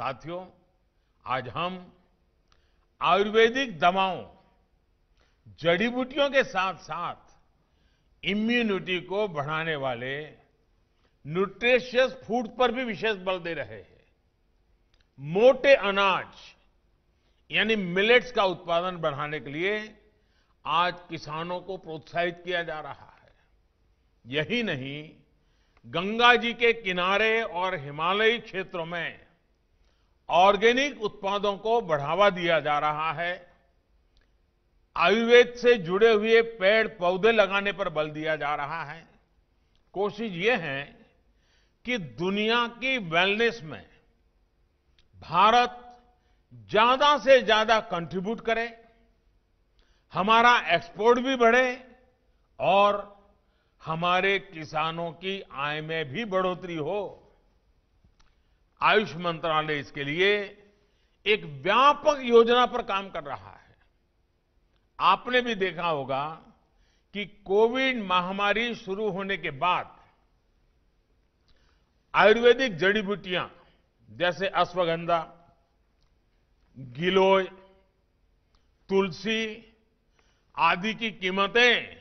साथियों आज हम आयुर्वेदिक दवाओं जड़ी बूटियों के साथ साथ इम्यूनिटी को बढ़ाने वाले न्यूट्रिशियस फूड पर भी विशेष बल दे रहे हैं मोटे अनाज यानी मिलेट्स का उत्पादन बढ़ाने के लिए आज किसानों को प्रोत्साहित किया जा रहा है यही नहीं गंगा जी के किनारे और हिमालयी क्षेत्रों में ऑर्गेनिक उत्पादों को बढ़ावा दिया जा रहा है आयुर्वेद से जुड़े हुए पेड़ पौधे लगाने पर बल दिया जा रहा है कोशिश ये है कि दुनिया की वेलनेस में भारत ज्यादा से ज्यादा कंट्रीब्यूट करे हमारा एक्सपोर्ट भी बढ़े और हमारे किसानों की आय में भी बढ़ोतरी हो आयुष मंत्रालय इसके लिए एक व्यापक योजना पर काम कर रहा है आपने भी देखा होगा कि कोविड महामारी शुरू होने के बाद आयुर्वेदिक जड़ी बूटियां जैसे अश्वगंधा गिलोय तुलसी आदि की कीमतें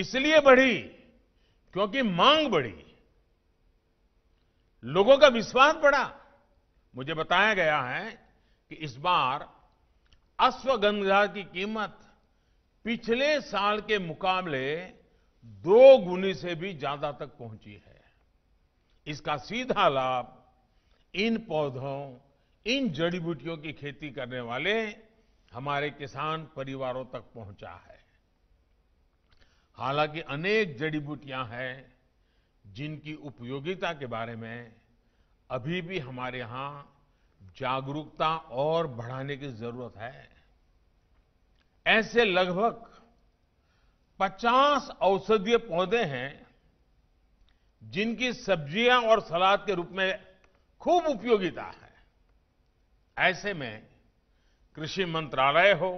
इसलिए बढ़ी क्योंकि मांग बढ़ी लोगों का विश्वास बढ़ा मुझे बताया गया है कि इस बार अश्वगंधा की कीमत पिछले साल के मुकाबले दो गुनी से भी ज्यादा तक पहुंची है इसका सीधा लाभ इन पौधों इन जड़ी बूटियों की खेती करने वाले हमारे किसान परिवारों तक पहुंचा है हालांकि अनेक जड़ी बूटियां हैं जिनकी उपयोगिता के बारे में अभी भी हमारे यहां जागरूकता और बढ़ाने की जरूरत है ऐसे लगभग 50 औषधीय पौधे हैं जिनकी सब्जियां और सलाद के रूप में खूब उपयोगिता है ऐसे में कृषि मंत्रालय हो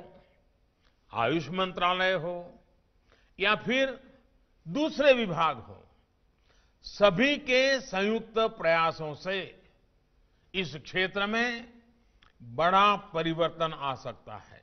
आयुष मंत्रालय हो या फिर दूसरे विभाग हो सभी के संयुक्त प्रयासों से इस क्षेत्र में बड़ा परिवर्तन आ सकता है